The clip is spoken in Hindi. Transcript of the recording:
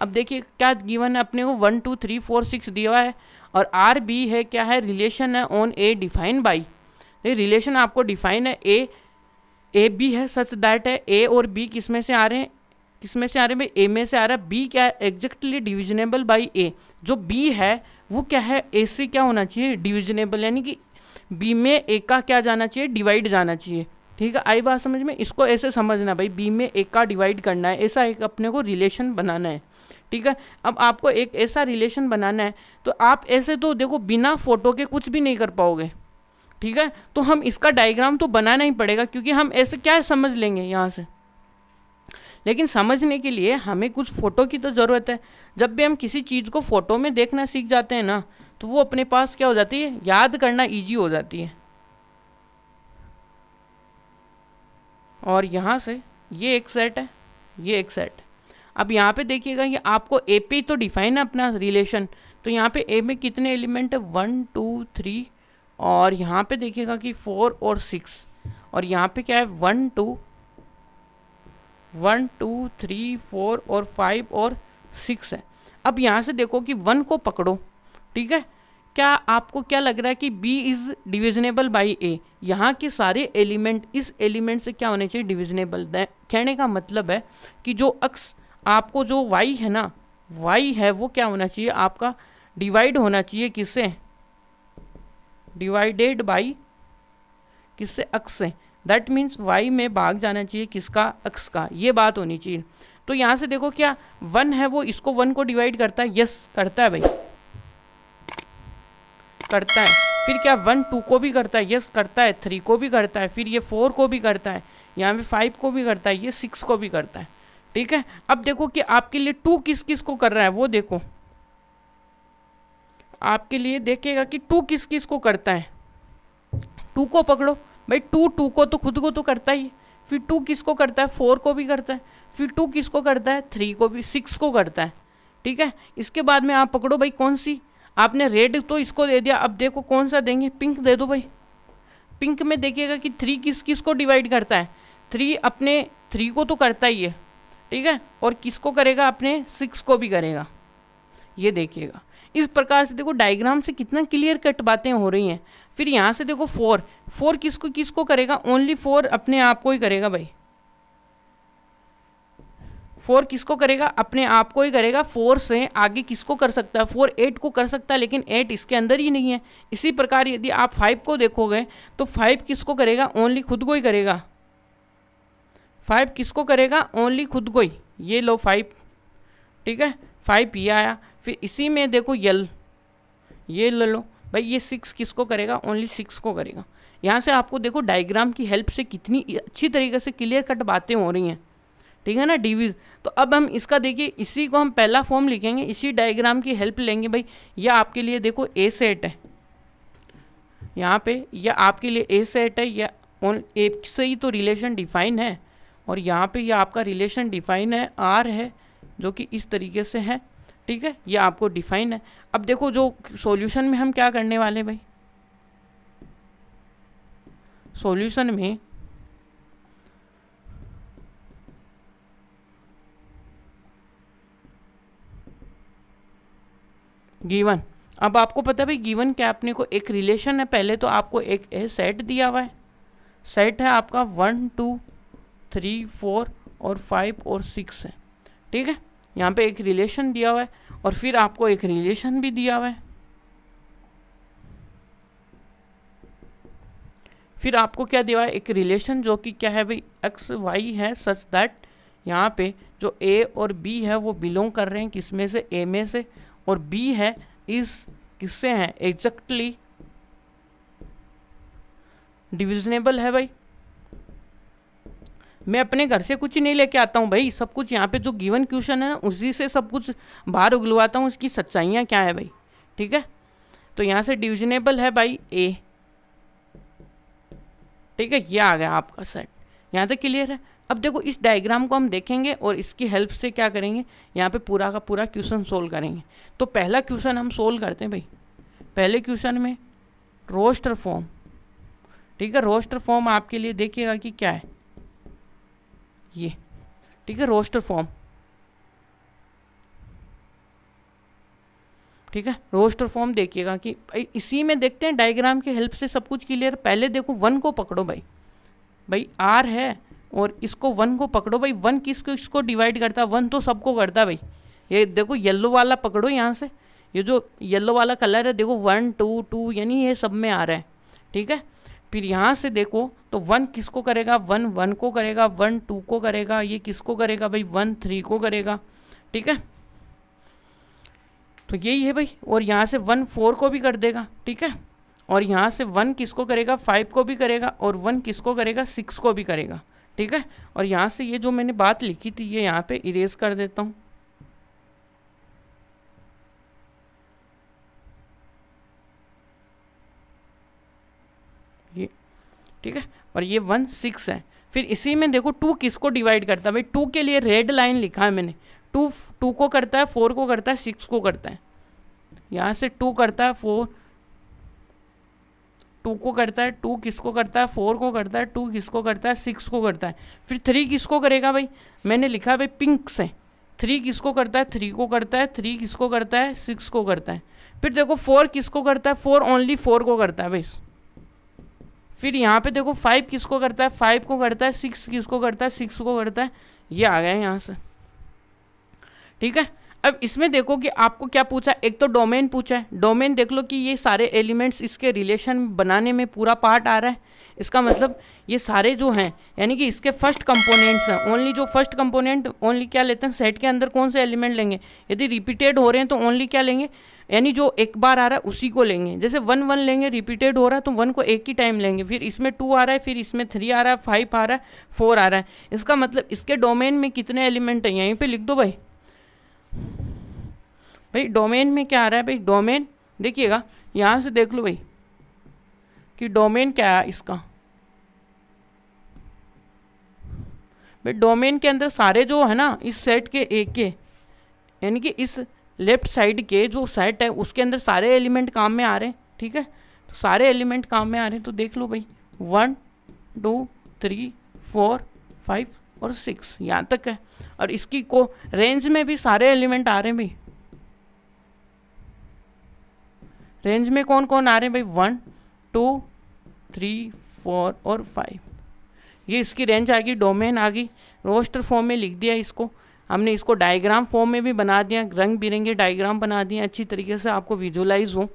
अब देखिए क्या गिवन है अपने को one two three four six दिया हुआ है और आर बी है क्या है रिलेशन है on A define by relation आपको डिफाइन है ए ए बी है सच दैट है ए और बी किस में से आ रहे हैं किस में से आ रहे हैं भाई ए में से आ रहा है बी क्या है एग्जैक्टली डिविजनेबल बाई ए जो बी है वो क्या है ए से क्या होना चाहिए डिविजनेबल यानी कि बी में ए का क्या जाना चाहिए डिवाइड जाना चाहिए ठीक है आई बात समझ में इसको ऐसे समझना भाई बी में एक का डिवाइड करना है ऐसा एक अपने को रिलेशन बनाना है ठीक है अब आपको एक ऐसा रिलेशन बनाना है तो आप ऐसे तो देखो बिना फोटो के कुछ भी नहीं कर पाओगे ठीक है तो हम इसका डायग्राम तो बनाना ही पड़ेगा क्योंकि हम ऐसे क्या समझ लेंगे यहाँ से लेकिन समझने के लिए हमें कुछ फ़ोटो की तो ज़रूरत है जब भी हम किसी चीज़ को फ़ोटो में देखना सीख जाते हैं ना तो वो अपने पास क्या हो जाती है याद करना ईजी हो जाती है और यहाँ से ये एक सेट है ये एक सेट अब यहाँ पे देखिएगा ये आपको ए पे तो डिफाइन है अपना रिलेशन तो यहाँ पे ए में कितने एलिमेंट है वन टू थ्री और यहाँ पे देखिएगा कि फोर और सिक्स और यहाँ पे क्या है one two one two three four और फाइव और सिक्स है अब यहाँ से देखो कि वन को पकड़ो ठीक है क्या आपको क्या लग रहा है कि B is divisible by A यहाँ के सारे एलिमेंट इस एलिमेंट से क्या होने चाहिए डिविजनेबल कहने का मतलब है कि जो अक्स आपको जो वाई है ना वाई है वो क्या होना चाहिए आपका डिवाइड होना चाहिए किससे डिवाइडेड बाई किससे अक्स से दैट मीन्स वाई में भाग जाना चाहिए किसका अक्स का ये बात होनी चाहिए तो यहाँ से देखो क्या वन है वो इसको वन को डिवाइड करता है यस करता है भाई करता है फिर क्या वन टू को भी करता है यस करता है थ्री को भी करता है फिर ये फोर को भी करता है यहाँ पे फाइव को भी करता है ये सिक्स को भी करता है ठीक है अब देखो कि आपके लिए टू किस किस को कर रहा है वो देखो आपके लिए देखेगा कि टू किस किस को करता है टू को पकड़ो भाई टू टू को तो खुद को तो करता ही फिर टू किस को करता है फोर को भी करता है फिर टू किस को करता है थ्री को भी सिक्स को करता है ठीक है इसके बाद में आप पकड़ो भाई कौन सी आपने रेड तो इसको दे दिया अब देखो कौन सा देंगे पिंक दे दो भाई पिंक में देखिएगा कि थ्री किस किस को डिवाइड करता है थ्री अपने थ्री को तो करता ही है ठीक है और किसको करेगा अपने सिक्स को भी करेगा ये देखिएगा इस प्रकार से देखो डायग्राम से कितना क्लियर कट बातें हो रही हैं फिर यहाँ से देखो फोर फोर किसको किसको करेगा ओनली फोर अपने आप को ही करेगा भाई फोर किसको करेगा अपने आप को ही करेगा फोर से आगे किसको कर सकता है फोर एट को कर सकता है लेकिन एट इसके अंदर ही नहीं है इसी प्रकार यदि आप फाइव को देखोगे तो फाइव किसको करेगा ओनली खुद को ही करेगा फाइव किसको करेगा ओनली खुद को ही ये लो फाइव ठीक है फाइव ये आया फिर इसी में देखो यल ये ले लो भाई ये सिक्स किसको करेगा ओनली सिक्स को करेगा यहाँ से आपको देखो डायग्राम की हेल्प से कितनी अच्छी तरीके से क्लियर कट बातें हो रही हैं ठीक है ना डिवीज तो अब हम इसका देखिए इसी को हम पहला फॉर्म लिखेंगे इसी डायग्राम की हेल्प लेंगे भाई यह आपके लिए देखो ए सेट है यहाँ पे यह आपके लिए ए सेट है या ऑन ए से ही तो रिलेशन डिफाइन है और यहाँ पे यह आपका रिलेशन डिफाइन है आर है जो कि इस तरीके से है ठीक है यह आपको डिफाइन है अब देखो जो सोल्यूशन में हम क्या करने वाले भाई सोल्यूशन में गीवन अब आपको पता है भाई गीवन क्या अपने को एक रिलेशन है पहले तो आपको एक सेट दिया हुआ है सेट है आपका वन टू थ्री फोर और फाइव और सिक्स है ठीक है यहाँ पे एक रिलेशन दिया हुआ है और फिर आपको एक रिलेशन भी दिया हुआ है फिर आपको क्या दिया है एक रिलेशन जो कि क्या है भाई एक्स वाई है सच दैट यहाँ पे जो ए और बी है वो बिलोंग कर रहे हैं किस में से ए में से और बी है इस किससे हैं एग्जैक्टली डिविजनेबल है भाई मैं अपने घर से कुछ नहीं लेके आता हूँ भाई सब कुछ यहाँ पे जो गिवन क्वेश्चन है ना उसी से सब कुछ बाहर उगलवाता हूँ उसकी सच्चाइयाँ क्या है भाई ठीक है तो यहाँ से डिविजनेबल है भाई ए ठीक है ये आ गया आपका सेट यहाँ तक क्लियर है अब देखो इस डायग्राम को हम देखेंगे और इसकी हेल्प से क्या करेंगे यहाँ पे पूरा का पूरा क्वेश्चन सोल्व करेंगे तो पहला क्वेश्चन हम सोल्व करते हैं भाई पहले क्वेश्चन में रोस्टर फॉर्म ठीक है रोस्टर फॉर्म आपके लिए देखिएगा कि क्या है ये ठीक है रोस्टर फॉर्म ठीक है रोस्टर फॉर्म देखिएगा कि इसी में देखते हैं डायग्राम के हेल्प से सब कुछ क्लियर पहले देखो वन को पकड़ो भाई भाई आर है और इसको वन को पकड़ो भाई वन किस को इसको डिवाइड करता है वन तो सबको करता है भाई ये देखो येलो वाला पकड़ो यहाँ से ये जो येलो वाला कलर है देखो वन टू टू यानी ये सब में आ रहा है ठीक है फिर यहाँ से देखो तो वन किसको करेगा वन वन को करेगा वन टू को करेगा ये किसको करेगा भाई वन थ्री को करेगा ठीक है तो यही है भाई और यहाँ से वन फोर को भी कर देगा ठीक है और यहाँ से वन किसको करेगा फाइव को भी करेगा और वन किसको करेगा सिक्स को भी करेगा ठीक है और यहाँ से ये जो मैंने बात लिखी थी ये यहाँ पे इरेज कर देता हूँ ये ठीक है और ये वन सिक्स है फिर इसी में देखो टू किसको डिवाइड करता है भाई टू के लिए रेड लाइन लिखा है मैंने टू टू को करता है फोर को करता है सिक्स को करता है यहाँ से टू करता है फोर टू को करता है टू किसको करता है फोर को करता है टू किसको करता है सिक्स को करता है फिर थ्री किसको करेगा भाई मैंने लिखा भाई पिंक से थ्री किसको करता है थ्री को करता है थ्री किसको करता है सिक्स को करता है फिर देखो फोर किसको करता है फोर ओनली फोर को करता है भाई फिर यहाँ पे देखो फाइव किसको करता है फाइव को करता है सिक्स किसको करता है सिक्स को करता है ये आ गया है यहाँ से ठीक है अब इसमें देखो कि आपको क्या पूछा एक तो डोमेन पूछा है डोमेन देख लो कि ये सारे एलिमेंट्स इसके रिलेशन बनाने में पूरा पार्ट आ रहा है इसका मतलब ये सारे जो हैं यानी कि इसके फर्स्ट कंपोनेंट्स हैं ओनली जो फर्स्ट कंपोनेंट ओनली क्या लेते हैं सेट के अंदर कौन से एलिमेंट लेंगे यदि रिपीटेड हो रहे हैं तो ओनली क्या लेंगे यानी जो एक बार आ रहा है उसी को लेंगे जैसे वन वन लेंगे रिपीटेड हो रहा है तो वन को एक ही टाइम लेंगे फिर इसमें टू आ रहा है फिर इसमें थ्री आ रहा है फाइव आ रहा है फोर आ रहा है इसका मतलब इसके डोमेन में कितने एलिमेंट हैं यहीं पर लिख दो भाई भाई डोमेन में क्या आ रहा है भाई डोमेन देखिएगा यहाँ से देख लो भाई कि डोमेन क्या है इसका भाई डोमेन के अंदर सारे जो है ना इस सेट के एक के यानी कि इस लेफ्ट साइड के जो सेट है उसके अंदर सारे एलिमेंट काम में आ रहे हैं ठीक है तो सारे एलिमेंट काम में आ रहे हैं तो देख लो भाई one two three four five और सिक्स यहाँ तक है और इसकी को रेंज में भी सारे एलिमेंट आ रहे हैं भाई रेंज में कौन कौन आ रहे हैं भाई वन टू थ्री फोर और फाइव ये इसकी रेंज आ गई डोमेन आ गई रोस्टर फॉर्म में लिख दिया इसको हमने इसको डायग्राम फॉर्म में भी बना दिया रंग बिरंगे डायग्राम बना दिए अच्छी तरीके से आपको विजुलाइज हो